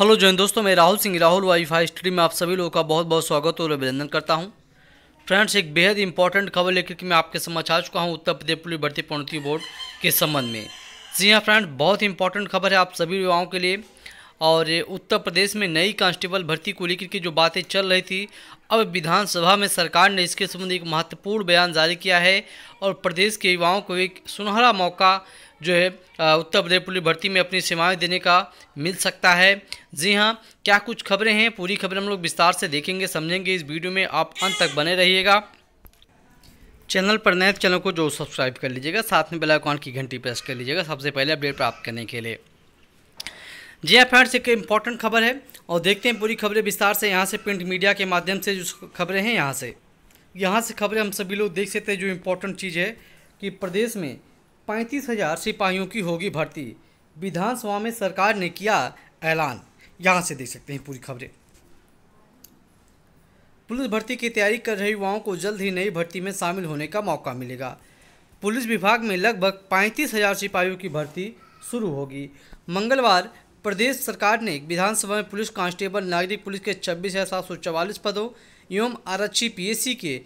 hello जैन दोस्तों मैं राहुल सिंह राहुल वाईफाई स्टडी में आप सभी लोगों का बहुत बहुत स्वागत और अभिनंदन करता हूं फ्रेंड्स एक बेहद इंपॉर्टेंट खबर लेकर के मैं आपके समझ आ चुका हूं उत्तर प्रदेश पुलिस भर्ती प्रणति बोर्ड के संबंध में जी हाँ फ्रेंड बहुत इंपॉर्टेंट खबर है आप सभी युवाओं के लिए और उत्तर प्रदेश में नई कांस्टेबल भर्ती को लेकर की जो बातें चल रही थी अब विधानसभा में सरकार ने इसके संबंध एक महत्वपूर्ण बयान जारी किया है और प्रदेश के युवाओं को एक सुनहरा मौका जो है उत्तर प्रदेश पुलिस भर्ती में अपनी सेवाएं देने का मिल सकता है जी हाँ क्या कुछ खबरें हैं पूरी खबरें हम लोग विस्तार से देखेंगे समझेंगे इस वीडियो में आप अंत तक बने रहिएगा चैनल पर नए तो चैनल को जो सब्सक्राइब कर लीजिएगा साथ में बेल आइकॉन की घंटी प्रेस कर लीजिएगा सबसे पहले अपडेट प्राप्त करने के लिए जी हाँ फ्रेंड्स एक इम्पॉर्टेंट खबर है और देखते हैं पूरी खबरें विस्तार से यहाँ से प्रिंट मीडिया के माध्यम से जो खबरें हैं यहाँ से यहाँ से खबरें हम सभी लोग देख सकते हैं जो इम्पोर्टेंट चीज़ है कि प्रदेश में पैंतीस हज़ार सिपाहियों की होगी भर्ती विधानसभा में सरकार ने किया ऐलान यहाँ से देख सकते हैं पूरी खबरें पुलिस भर्ती की तैयारी कर रहे युवाओं को जल्द ही नई भर्ती में शामिल होने का मौका मिलेगा पुलिस विभाग में लगभग पैंतीस हज़ार सिपाहियों की भर्ती शुरू होगी मंगलवार प्रदेश सरकार ने विधानसभा में पुलिस कांस्टेबल नागरिक पुलिस के छब्बीस हज़ार सात सौ चवालीस पदों एवं आरक्षी पीएससी के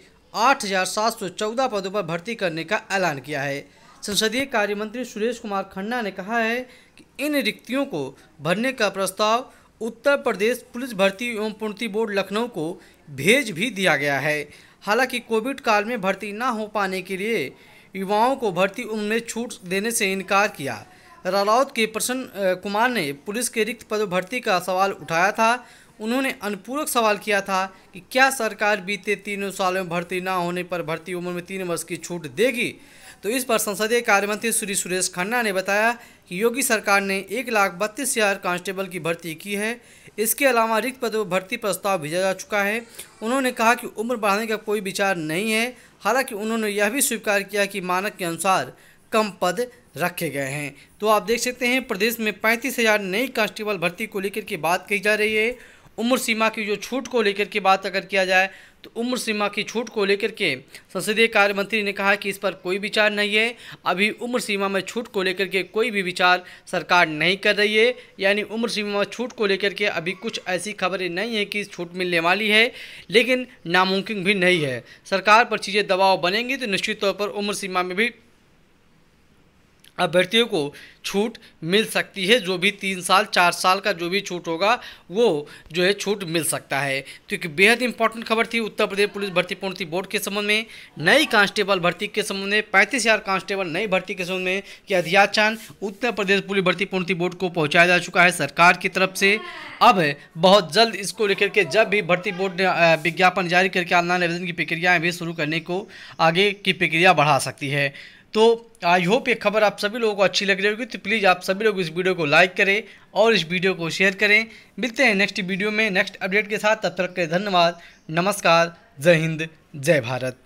आठ हज़ार सात सौ चौदह पदों पर भर्ती करने का ऐलान किया है संसदीय कार्य मंत्री सुरेश कुमार खन्ना ने कहा है कि इन रिक्तियों को भरने का प्रस्ताव उत्तर प्रदेश पुलिस भर्ती एवं पूर्ति बोर्ड लखनऊ को भेज भी दिया गया है हालांकि कोविड काल में भर्ती न हो पाने के लिए युवाओं को भर्ती उम्र में छूट देने से इनकार किया रालौत के प्रसन्न कुमार ने पुलिस के रिक्त पद भर्ती का सवाल उठाया था उन्होंने अनुपूरक सवाल किया था कि क्या सरकार बीते तीनों सालों में भर्ती ना होने पर भर्ती उम्र में तीन वर्ष की छूट देगी तो इस पर संसदीय कार्य मंत्री श्री सुरेश खन्ना ने बताया कि योगी सरकार ने एक लाख बत्तीस हज़ार कांस्टेबल की भर्ती की है इसके अलावा रिक्त पद भर्ती प्रस्ताव भेजा जा चुका है उन्होंने कहा कि उम्र बढ़ाने का कोई विचार नहीं है हालांकि उन्होंने यह भी स्वीकार किया कि मानक के अनुसार कम पद रखे गए हैं तो आप देख सकते हैं प्रदेश में पैंतीस हज़ार नई कांस्टेबल भर्ती को लेकर के बात कही जा रही है उम्र सीमा की जो छूट को लेकर के बात अगर किया जाए तो उम्र सीमा की छूट को लेकर के संसदीय कार्य मंत्री ने कहा कि इस पर कोई विचार नहीं है अभी उम्र सीमा में छूट को लेकर के कोई भी विचार सरकार नहीं कर रही है यानी उम्र सीमा में छूट को लेकर के अभी कुछ ऐसी खबरें नहीं है कि छूट मिलने वाली है लेकिन नामुमकिन भी नहीं है सरकार पर चीज़ें दबाव बनेंगी तो निश्चित तौर पर उम्र सीमा में भी अभ्यर्थियों को छूट मिल सकती है जो भी तीन साल चार साल का जो भी छूट होगा वो जो है छूट मिल सकता है तो एक बेहद इंपॉर्टेंट खबर थी उत्तर प्रदेश पुलिस भर्ती पूर्णति बोर्ड के संबंध में नई कांस्टेबल भर्ती के संबंध में पैंतीस हज़ार कांस्टेबल नई भर्ती के संबंध में कि अध्याचान उत्तर प्रदेश पुलिस भर्ती पूर्णति बोर्ड को पहुँचाया जा चुका है सरकार की तरफ से अब बहुत जल्द इसको लेकर के जब भी भर्ती बोर्ड ने विज्ञापन जारी करके ऑनलाइन आवेदन की प्रक्रियाएँ भी शुरू करने को आगे की प्रक्रिया बढ़ा सकती है तो आई होप ये खबर आप सभी लोगों को अच्छी लग रही होगी तो प्लीज़ आप सभी लोग इस वीडियो को लाइक करें और इस वीडियो को शेयर करें मिलते हैं नेक्स्ट वीडियो में नेक्स्ट अपडेट के साथ तब तक के धन्यवाद नमस्कार जय हिंद जय भारत